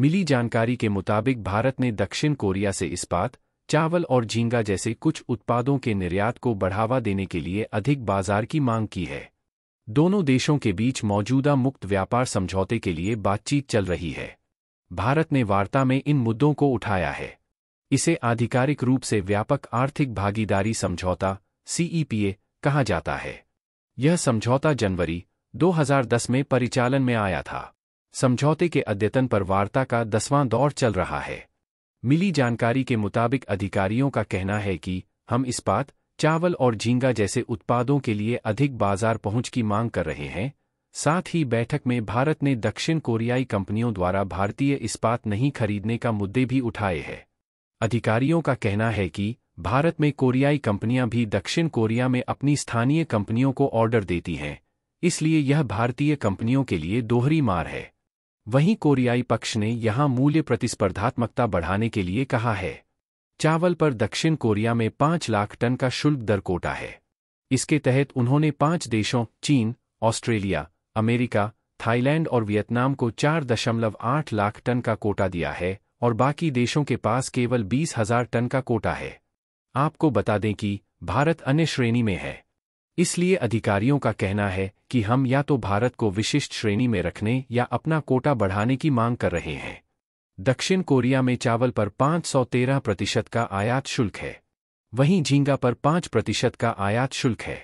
मिली जानकारी के मुताबिक भारत ने दक्षिण कोरिया से इस्पात चावल और झींगा जैसे कुछ उत्पादों के निर्यात को बढ़ावा देने के लिए अधिक बाजार की मांग की है दोनों देशों के बीच मौजूदा मुक्त व्यापार समझौते के लिए बातचीत चल रही है भारत ने वार्ता में इन मुद्दों को उठाया है इसे आधिकारिक रूप से व्यापक आर्थिक भागीदारी समझौता सीईपीए कहा जाता है यह समझौता जनवरी 2010 में परिचालन में आया था समझौते के अद्यतन पर वार्ता का दसवां दौर चल रहा है मिली जानकारी के मुताबिक अधिकारियों का कहना है कि हम इस्पात चावल और झींगा जैसे उत्पादों के लिए अधिक बाजार पहुंच की मांग कर रहे हैं साथ ही बैठक में भारत ने दक्षिण कोरियाई कंपनियों द्वारा भारतीय इस्पात नहीं खरीदने का मुद्दे भी उठाए हैं अधिकारियों का कहना है कि भारत में कोरियाई कंपनियां भी दक्षिण कोरिया में अपनी स्थानीय कंपनियों को ऑर्डर देती हैं इसलिए यह भारतीय कंपनियों के लिए दोहरी मार है वहीं कोरियाई पक्ष ने यहां मूल्य प्रतिस्पर्धात्मकता बढ़ाने के लिए कहा है चावल पर दक्षिण कोरिया में पांच लाख टन का शुल्क दर कोटा है इसके तहत उन्होंने पांच देशों चीन ऑस्ट्रेलिया अमेरिका थाईलैंड और वियतनाम को चार दशमलव आठ लाख टन का कोटा दिया है और बाकी देशों के पास केवल बीस हजार टन का कोटा है आपको बता दें कि भारत अन्य श्रेणी में है इसलिए अधिकारियों का कहना है कि हम या तो भारत को विशिष्ट श्रेणी में रखने या अपना कोटा बढ़ाने की मांग कर रहे हैं दक्षिण कोरिया में चावल पर 513 प्रतिशत का आयात शुल्क है वहीं झींगा पर 5 प्रतिशत का आयात शुल्क है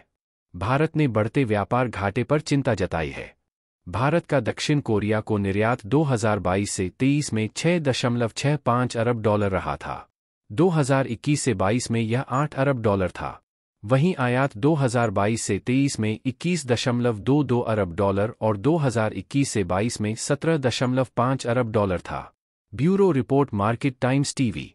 भारत ने बढ़ते व्यापार घाटे पर चिंता जताई है भारत का दक्षिण कोरिया को निर्यात 2022 से 23 में 6.65 अरब डॉलर रहा था 2021 से 22 में यह 8 अरब डॉलर था वहीं आयात 2022 से 23 में 21.22 अरब डॉलर और 2021 से 22 में 17.5 अरब डॉलर था bureau report market times TV